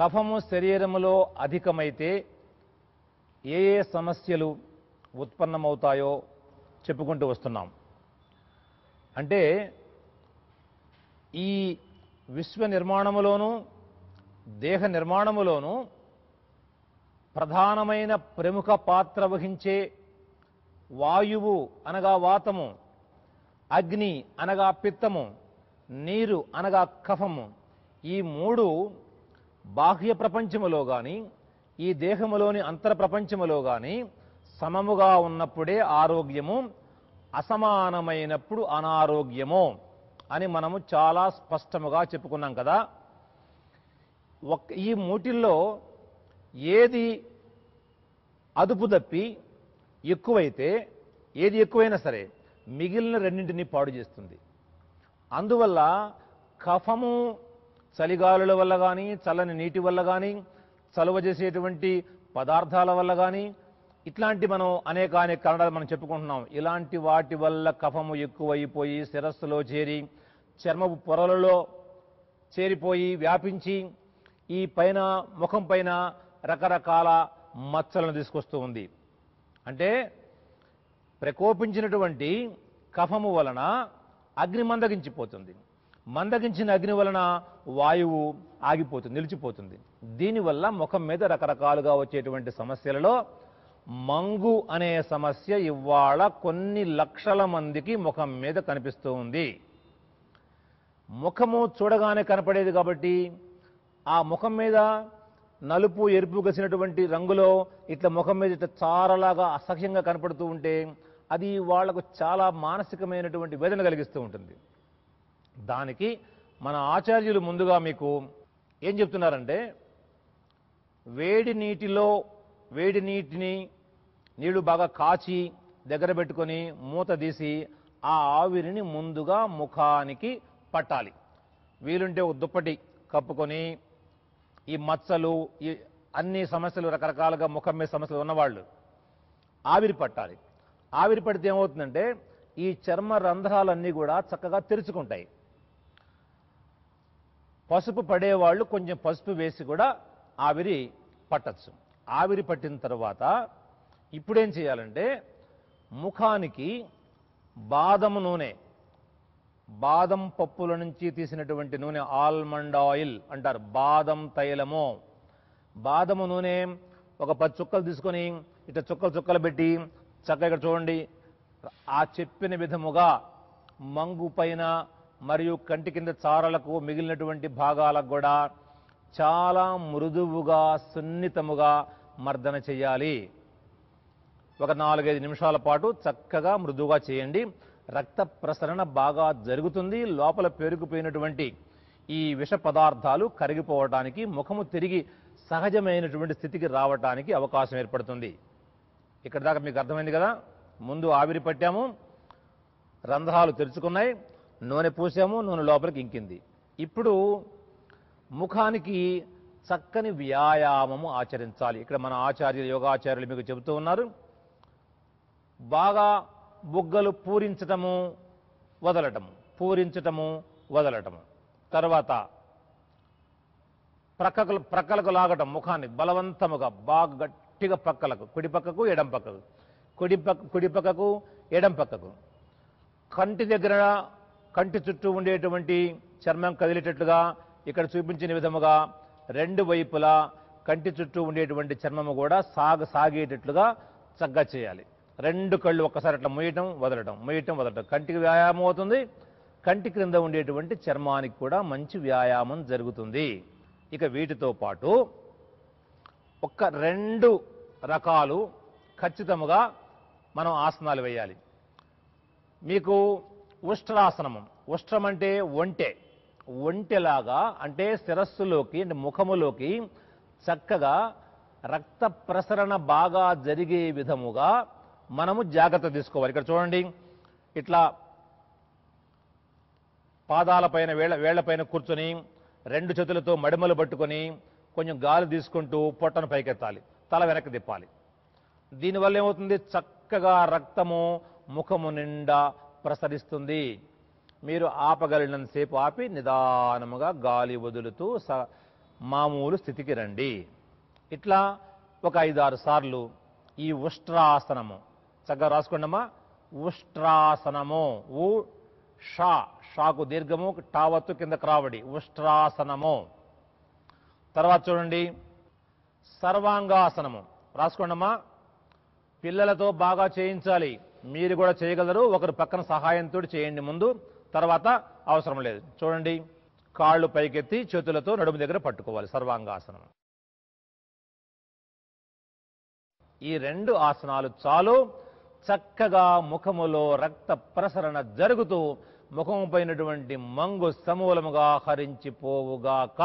కఫము శరీరములో అధికమైతే ఏ ఏ సమస్యలు ఉత్పన్నమవుతాయో చెప్పుకుంటూ వస్తున్నాం అంటే ఈ విశ్వ నిర్మాణములోనూ దేహ నిర్మాణములోనూ ప్రధానమైన ప్రముఖ పాత్ర వహించే వాయువు అనగా వాతము అగ్ని అనగా పిత్తము నీరు అనగా కఫము ఈ మూడు బాహ్య ప్రపంచములో కానీ ఈ దేహములోని అంతర ప్రపంచములో కానీ సమముగా ఉన్నప్పుడే ఆరోగ్యము అసమానమైనప్పుడు అనారోగ్యము అని మనము చాలా స్పష్టముగా చెప్పుకున్నాం కదా ఈ మూటిల్లో ఏది అదుపు తప్పి ఎక్కువైతే ఏది ఎక్కువైనా సరే మిగిలిన రెండింటినీ పాడు చేస్తుంది అందువల్ల కఫము చలిగాలుల వల్ల కానీ చల్లని నీటి వల్ల కానీ చలువ చేసేటువంటి పదార్థాల వల్ల కానీ ఇట్లాంటి మనం అనేక అనేక కారణాలు మనం చెప్పుకుంటున్నాం ఇలాంటి వాటి వల్ల కఫము ఎక్కువైపోయి శిరస్సులో చేరి చర్మపు పొరలలో చేరిపోయి వ్యాపించి ఈ పైన ముఖం పైన రకరకాల మచ్చలను తీసుకొస్తూ ఉంది అంటే ప్రకోపించినటువంటి కఫము వలన అగ్ని మందగించిపోతుంది మందగించిన అగ్ని వలన వాయువు ఆగిపోతుంది నిలిచిపోతుంది దీనివల్ల ముఖం మీద రకరకాలుగా వచ్చేటువంటి సమస్యలలో మంగు అనే సమస్య ఇవాళ కొన్ని లక్షల మందికి ముఖం మీద కనిపిస్తూ ఉంది ముఖము చూడగానే కనపడేది కాబట్టి ఆ ముఖం మీద నలుపు ఎరుపు గసినటువంటి రంగులో ఇట్లా ముఖం మీద ఇట్లా చారలాగా అసహ్యంగా కనపడుతూ ఉంటే అది వాళ్లకు చాలా మానసికమైనటువంటి వేదన కలిగిస్తూ ఉంటుంది దానికి మన ఆచార్యులు ముందుగా మీకు ఏం చెప్తున్నారంటే వేడి నీటిలో వేడి నీటిని నీళ్లు బాగా కాచి దగ్గర పెట్టుకొని మూత తీసి ఆ ఆవిరిని ముందుగా ముఖానికి పట్టాలి వీలుంటే ఒక దుప్పటి కప్పుకొని ఈ మచ్చలు ఈ అన్ని సమస్యలు రకరకాలుగా ముఖం మీద సమస్యలు ఉన్నవాళ్ళు ఆవిరి పట్టాలి ఆవిరి పడితే ఏమవుతుందంటే ఈ చర్మ రంధ్రాలన్నీ కూడా చక్కగా తెరుచుకుంటాయి పసుపు పడేవాళ్ళు కొంచెం పసుపు వేసి కూడా ఆవిరి పట్టచ్చు ఆవిరి పట్టిన తర్వాత ఇప్పుడేం చేయాలంటే ముఖానికి బాదం నూనె బాదం పప్పుల నుంచి తీసినటువంటి నూనె ఆల్మండ్ ఆయిల్ అంటారు బాదం తైలము బాదము నూనె ఒక పది చుక్కలు తీసుకొని ఇట్లా చుక్కలు చుక్కలు పెట్టి చక్కగా చూడండి ఆ చెప్పిన విధముగా మంగు పైన మరియు కంటి కింద చారలకు మిగిలినటువంటి భాగాలకు కూడా చాలా మృదువుగా సున్నితముగా మర్దన చేయాలి ఒక నాలుగైదు నిమిషాల పాటు చక్కగా మృదువుగా చేయండి రక్త ప్రసరణ బాగా జరుగుతుంది లోపల పేరుకుపోయినటువంటి ఈ విష పదార్థాలు కరిగిపోవటానికి ముఖము తిరిగి సహజమైనటువంటి స్థితికి రావటానికి అవకాశం ఏర్పడుతుంది ఇక్కడ దాకా మీకు అర్థమైంది కదా ముందు ఆవిరి పట్టాము రంధ్రాలు తెరుచుకున్నాయి నూనె పూసాము నూనె లోపలికి ఇంకింది ఇప్పుడు ముఖానికి చక్కని వ్యాయామము ఆచరించాలి ఇక్కడ మన ఆచార్యులు యోగాచార్యులు మీకు చెబుతూ ఉన్నారు బాగా బుగ్గలు పూరించటము వదలటము పూరించటము వదలటము తర్వాత ప్రక్కకు ప్రక్కలకు లాగటం ముఖాన్ని బలవంతముగా బాగా గట్టిగా ప్రక్కలకు కుడి పక్కకు ఎడం పక్కకు కుడి పక్క కుడి పక్కకు ఎడం పక్కకు కంటి దగ్గర కంటి చుట్టూ ఉండేటువంటి చర్మం కదిలేటట్లుగా ఇక్కడ చూపించిన విధముగా రెండు వైపులా కంటి చుట్టూ ఉండేటువంటి చర్మము కూడా సాగ సాగేటట్లుగా చక్కగా చేయాలి రెండు కళ్ళు ఒక్కసారి అట్లా మొయటం వదలటం మొయటం వదలటం కంటికి వ్యాయామం అవుతుంది కంటి క్రింద ఉండేటువంటి చర్మానికి కూడా మంచి వ్యాయామం జరుగుతుంది ఇక వీటితో పాటు ఒక్క రెండు రకాలు ఖచ్చితముగా మనం ఆసనాలు వేయాలి మీకు ఉష్ట్రాసనము ఉష్ట్రం అంటే ఒంటె ఒంటెలాగా అంటే శిరస్సులోకి అంటే ముఖములోకి చక్కగా రక్త ప్రసరణ బాగా జరిగే విధముగా మనము జాగ్రత్త తీసుకోవాలి ఇక్కడ చూడండి ఇట్లా పాదాలపైన వేళ వేళ్లపైన కూర్చొని రెండు చేతులతో మడిమలు పట్టుకొని కొంచెం గాలి తీసుకుంటూ పొట్టను పైకెత్తాలి తల వెనక్కి తిప్పాలి దీనివల్ల ఏమవుతుంది చక్కగా రక్తము ముఖము నిండా ప్రసరిస్తుంది మీరు ఆపగలినంతసేపు ఆపి నిదానముగా గాలి వదులుతూ స మామూలు స్థితికి రండి ఇట్లా ఒక ఐదారు సార్లు ఈ ఉష్ట్రాసనము చక్కగా రాసుకుండమా ఉష్ట్రాసనము ఊ షా షాకు దీర్ఘము టావత్తు కింద క్రావడి ఉష్ట్రాసనము తర్వాత చూడండి సర్వాంగాసనము రాసుకోండమ్మా పిల్లలతో బాగా చేయించాలి మీరు కూడా చేయగలరు ఒకరు పక్కన సహాయంతో చేయండి ముందు తర్వాత అవసరం లేదు చూడండి కాళ్ళు పైకెత్తి చేతులతో నడుము దగ్గర పట్టుకోవాలి సర్వాంగాసనం ఈ రెండు ఆసనాలు చాలు చక్కగా ముఖములో రక్త ప్రసరణ జరుగుతూ ముఖము పైనటువంటి మంగు సమూలముగా హరించిపోవుగాక